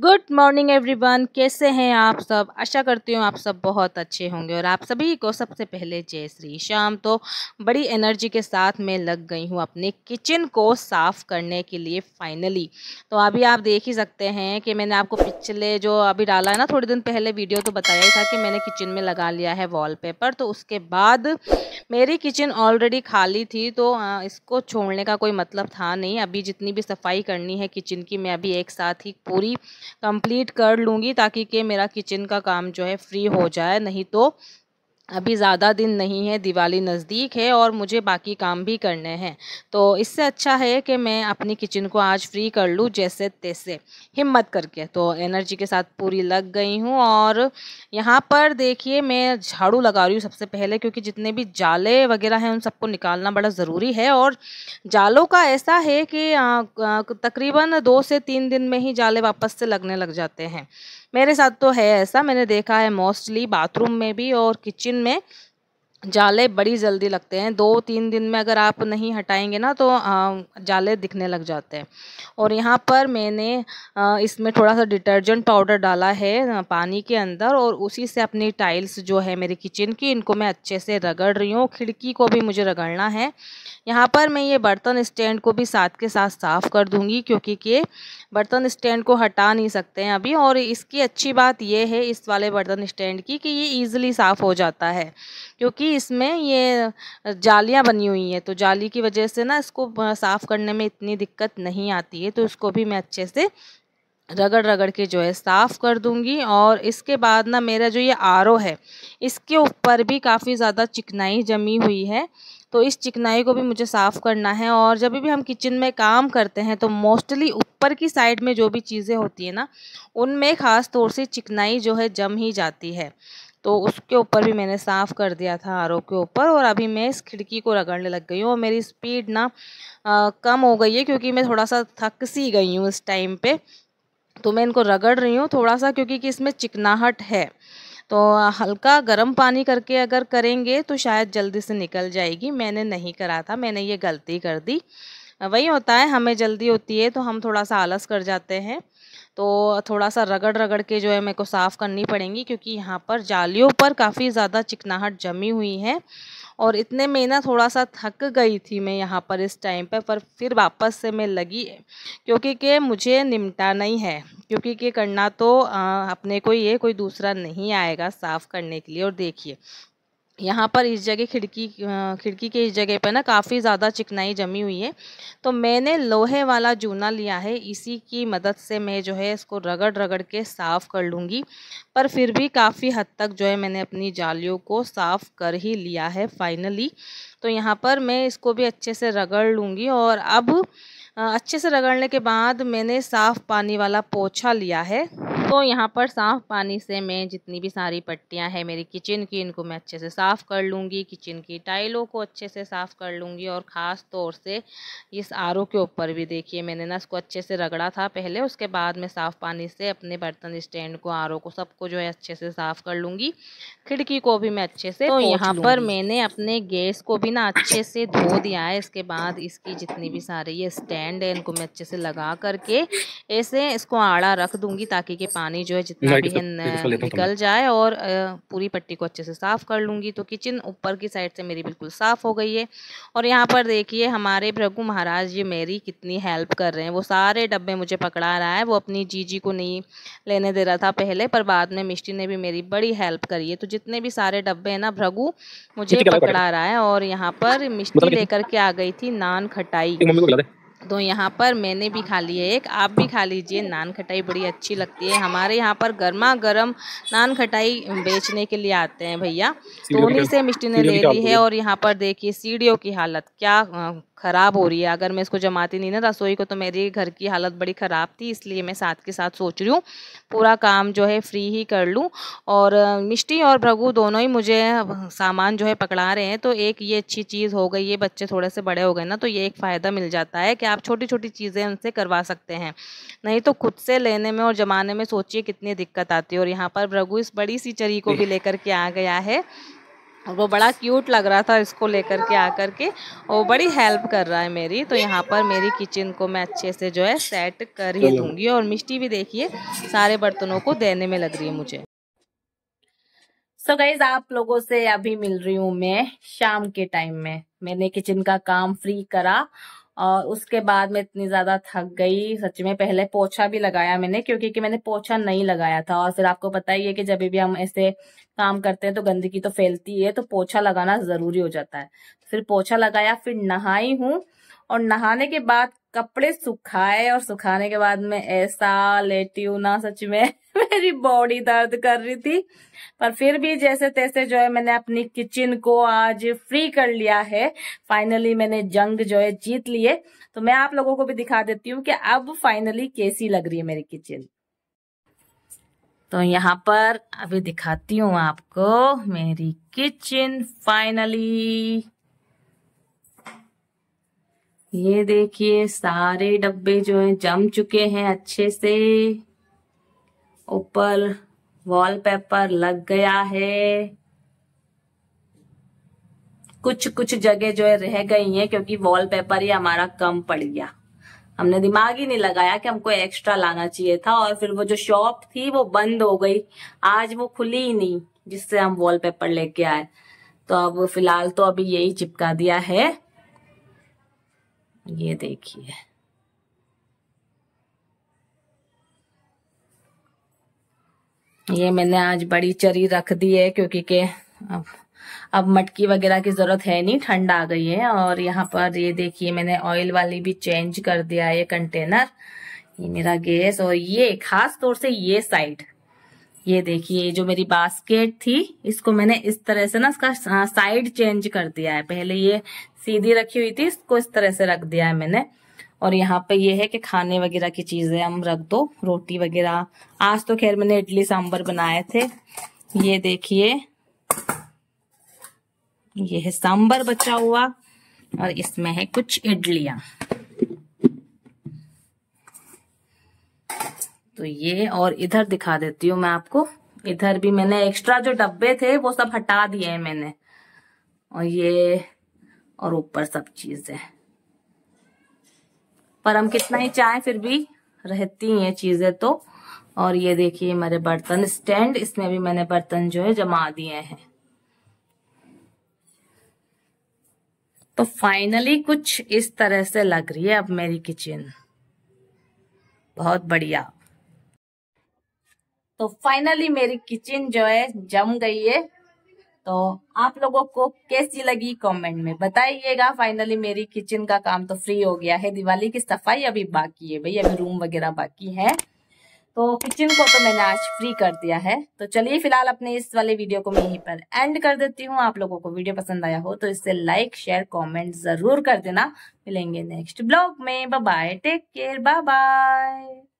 good morning everyone कैसे हैं आप सब आशा करती हूँ आप सब बहुत अच्छे होंगे और आप सभी को सबसे पहले जय श्री शाम तो बड़ी एनर्जी के साथ मैं लग गई हूँ अपने किचन को साफ़ करने के लिए फाइनली तो अभी आप देख ही सकते हैं कि मैंने आपको पिछले जो अभी डाला है ना थोड़े दिन पहले वीडियो तो बताया ही था कि मैंने किचन में लगा लिया है वॉलपेपर तो उसके बाद मेरी किचन ऑलरेडी खाली थी तो इसको छोड़ने का कोई मतलब था नहीं अभी जितनी भी सफाई करनी है किचन की मैं अभी एक साथ ही पूरी कंप्लीट कर लूँगी ताकि कि मेरा किचन का काम जो है फ्री हो जाए नहीं तो अभी ज़्यादा दिन नहीं है दिवाली नज़दीक है और मुझे बाकी काम भी करने हैं तो इससे अच्छा है कि मैं अपनी किचन को आज फ्री कर लूँ जैसे तैसे हिम्मत करके तो एनर्जी के साथ पूरी लग गई हूँ और यहाँ पर देखिए मैं झाड़ू लगा रही हूँ सबसे पहले क्योंकि जितने भी जाले वगैरह हैं उन सबको निकालना बड़ा ज़रूरी है और जालों का ऐसा है कि तकरीबन दो से तीन दिन में ही जाले वापस से लगने लग जाते हैं मेरे साथ तो है ऐसा मैंने देखा है मोस्टली बाथरूम में भी और किचन दिन में जाले बड़ी जल्दी लगते हैं दो तीन दिन में अगर आप नहीं हटाएंगे ना तो जाले दिखने लग जाते हैं और यहाँ पर मैंने इसमें थोड़ा सा डिटर्जेंट पाउडर डाला है पानी के अंदर और उसी से अपनी टाइल्स जो है मेरी किचन की इनको मैं अच्छे से रगड़ रही हूँ खिड़की को भी मुझे रगड़ना है यहाँ पर मैं ये बर्तन स्टैंड को भी साथ के साथ साफ़ कर दूँगी क्योंकि कि बर्तन स्टैंड को हटा नहीं सकते हैं अभी और इसकी अच्छी बात यह है इस वाले बर्तन स्टैंड की कि ये ईज़िली साफ़ हो जाता है क्योंकि इसमें ये जालियाँ बनी हुई हैं तो जाली की वजह से ना इसको साफ़ करने में इतनी दिक्कत नहीं आती है तो इसको भी मैं अच्छे से रगड़ रगड़ के जो है साफ़ कर दूंगी और इसके बाद ना मेरा जो ये आर है इसके ऊपर भी काफ़ी ज़्यादा चिकनाई जमी हुई है तो इस चिकनाई को भी मुझे साफ़ करना है और जब भी हम किचन में काम करते हैं तो मोस्टली ऊपर की साइड में जो भी चीज़ें होती है ना उनमें ख़ास तौर से चिकनाई जो है जम ही जाती है तो उसके ऊपर भी मैंने साफ़ कर दिया था आर के ऊपर और अभी मैं इस खिड़की को रगड़ने लग गई हूँ और मेरी स्पीड ना आ, कम हो गई है क्योंकि मैं थोड़ा सा थक सी गई हूँ इस टाइम पे तो मैं इनको रगड़ रही हूँ थोड़ा सा क्योंकि कि इसमें चिकनाहट है तो हल्का गर्म पानी करके अगर करेंगे तो शायद जल्दी से निकल जाएगी मैंने नहीं करा था मैंने ये गलती कर दी वही होता है हमें जल्दी होती है तो हम थोड़ा सा आलस कर जाते हैं तो थोड़ा सा रगड़ रगड़ के जो है मेरे को साफ़ करनी पड़ेंगी क्योंकि यहाँ पर जालियों पर काफ़ी ज़्यादा चिकनाहट जमी हुई है और इतने में ना थोड़ा सा थक गई थी मैं यहाँ पर इस टाइम पर पर फिर वापस से मैं लगी क्योंकि के मुझे निमटा नहीं है क्योंकि के करना तो आ, अपने को ये कोई दूसरा नहीं आएगा साफ़ करने के लिए और देखिए यहाँ पर इस जगह खिड़की खिड़की के इस जगह पर ना काफ़ी ज़्यादा चिकनाई जमी हुई है तो मैंने लोहे वाला जूना लिया है इसी की मदद से मैं जो है इसको रगड़ रगड़ के साफ़ कर लूँगी पर फिर भी काफ़ी हद तक जो है मैंने अपनी जालियों को साफ़ कर ही लिया है फाइनली तो यहाँ पर मैं इसको भी अच्छे से रगड़ लूँगी और अब अच्छे से रगड़ने के बाद मैंने साफ़ पानी वाला पोछा लिया है तो यहाँ पर साफ़ पानी से मैं जितनी भी सारी पट्टियाँ हैं मेरी किचन की इनको मैं अच्छे से साफ़ कर लूँगी किचन की टाइलों को अच्छे से साफ़ कर लूँगी और ख़ास तौर से इस आर के ऊपर भी देखिए मैंने ना इसको अच्छे से रगड़ा था पहले उसके बाद मैं साफ़ पानी से अपने बर्तन स्टैंड को आर को सबको जो है अच्छे से साफ़ कर लूँगी खिड़की को भी मैं अच्छे से तो यहाँ पर मैंने अपने गैस को भी ना अच्छे से धो दिया है इसके बाद इसकी जितनी भी सारी ये स्टैंड है इनको मैं अच्छे से लगा करके ऐसे इसको आड़ा रख दूँगी ताकि के पानी पानी जो है जितना भी तो तो है निकल जाए और पूरी पट्टी को अच्छे से साफ़ कर लूँगी तो किचन ऊपर की साइड से मेरी बिल्कुल साफ़ हो गई है और यहाँ पर देखिए हमारे भृगु महाराज जी मेरी कितनी हेल्प कर रहे हैं वो सारे डब्बे मुझे पकड़ा रहा है वो अपनी जीजी को नहीं लेने दे रहा था पहले पर बाद में मिष्टी ने भी मेरी बड़ी हेल्प करी है तो जितने भी सारे डब्बे हैं ना भृगु मुझे पकड़ा रहा है और यहाँ पर मतलब मिष्टी लेकर के आ गई थी नान खटाई तो यहाँ पर मैंने भी खा ली है एक आप भी खा लीजिए नान खटाई बड़ी अच्छी लगती है हमारे यहाँ पर गर्मा गर्म नान खटाई बेचने के लिए आते हैं भैया तो उन्हीं से मिष्टी ने ले ली है और यहाँ पर देखिए सीढ़ियों की हालत क्या ख़राब हो रही है अगर मैं इसको जमाती नहीं ना रसोई को तो मेरी घर की हालत बड़ी ख़राब थी इसलिए मैं साथ के साथ सोच रही हूँ पूरा काम जो है फ्री ही कर लूँ और मिष्टी और भ्रगु दोनों ही मुझे सामान जो है पकड़ा रहे हैं तो एक ये अच्छी चीज़ हो गई ये बच्चे थोड़े से बड़े हो गए ना तो ये एक फ़ायदा मिल जाता है कि आप छोटी छोटी चीज़ें उनसे करवा सकते हैं नहीं तो खुद से लेने में और जमाने में सोचिए कितनी दिक्कत आती है और यहाँ पर भ्रगु इस बड़ी सी चरी को भी लेकर के आ गया है और वो बड़ा क्यूट लग रहा था इसको लेकर के आकर के वो बड़ी हेल्प कर रहा है मेरी तो यहाँ पर मेरी किचन को मैं अच्छे से जो है सेट कर ही दूंगी और मिष्टी भी देखिए सारे बर्तनों को देने में लग रही है मुझे सो so गाइज आप लोगों से अभी मिल रही हूँ मैं शाम के टाइम में मैंने किचन का काम फ्री करा और उसके बाद मैं इतनी ज्यादा थक गई सच में पहले पोछा भी लगाया मैंने क्योंकि कि मैंने पोछा नहीं लगाया था और फिर आपको पता ही है कि जब भी हम ऐसे काम करते हैं तो गंदगी तो फैलती है तो पोछा लगाना जरूरी हो जाता है फिर पोछा लगाया फिर नहाई हूँ और नहाने के बाद कपड़े सुखाए और सुखाने के बाद में ऐसा लेटी हूं ना सच में मेरी बॉडी दर्द कर रही थी पर फिर भी जैसे तैसे जो है मैंने अपनी किचन को आज फ्री कर लिया है फाइनली मैंने जंग जो है जीत लिए तो मैं आप लोगों को भी दिखा देती हूँ कि अब फाइनली कैसी लग रही है मेरी किचन तो यहाँ पर अभी दिखाती हूँ आपको मेरी किचन फाइनली ये देखिए सारे डब्बे जो हैं जम चुके हैं अच्छे से ऊपर वॉलपेपर लग गया है कुछ कुछ जगह जो है रह गई हैं क्योंकि वॉलपेपर ही हमारा कम पड़ गया हमने दिमाग ही नहीं लगाया कि हमको एक्स्ट्रा लाना चाहिए था और फिर वो जो शॉप थी वो बंद हो गई आज वो खुली ही नहीं जिससे हम वॉलपेपर लेके आए तो अब फिलहाल तो अभी यही चिपका दिया है ये देखिए ये मैंने आज बड़ी चरी रख दी है क्योंकि के अब अब मटकी वगैरह की जरूरत है नहीं ठंड आ गई है और यहाँ पर ये देखिए मैंने ऑयल वाली भी चेंज कर दिया है कंटेनर ये मेरा गैस और ये खास तौर से ये साइड ये देखिए जो मेरी बास्केट थी इसको मैंने इस तरह से ना इसका साइड हाँ, चेंज कर दिया है पहले ये सीधी रखी हुई थी इसको इस तरह से रख दिया है मैंने और यहाँ पे ये है कि खाने वगैरह की चीजें हम रख दो रोटी वगैरह आज तो खैर मैंने इडली सांबर बनाए थे ये देखिए ये है सांबर बचा हुआ और इसमें है कुछ इडलियां तो ये और इधर दिखा देती हूँ मैं आपको इधर भी मैंने एक्स्ट्रा जो डब्बे थे वो सब हटा दिए हैं मैंने और ये और ऊपर सब चीजें पर हम कितना ही चाहें फिर भी रहती हैं चीजें तो और ये देखिए मेरे बर्तन स्टैंड इसमें भी मैंने बर्तन जो है जमा दिए हैं तो फाइनली कुछ इस तरह से लग रही है अब मेरी किचन बहुत बढ़िया तो फाइनली मेरी किचन जो है जम गई है तो आप लोगों को कैसी लगी कमेंट में बताइएगा फाइनली मेरी किचन का काम तो फ्री हो गया है दिवाली की सफाई अभी बाकी है भाई अभी रूम वगैरह बाकी है तो किचन को तो मैंने आज फ्री कर दिया है तो चलिए फिलहाल अपने इस वाले वीडियो को मैं यहीं पर एंड कर देती हूँ आप लोगों को वीडियो पसंद आया हो तो इससे लाइक शेयर कॉमेंट जरूर कर देना मिलेंगे नेक्स्ट ब्लॉग में bye take care bye bye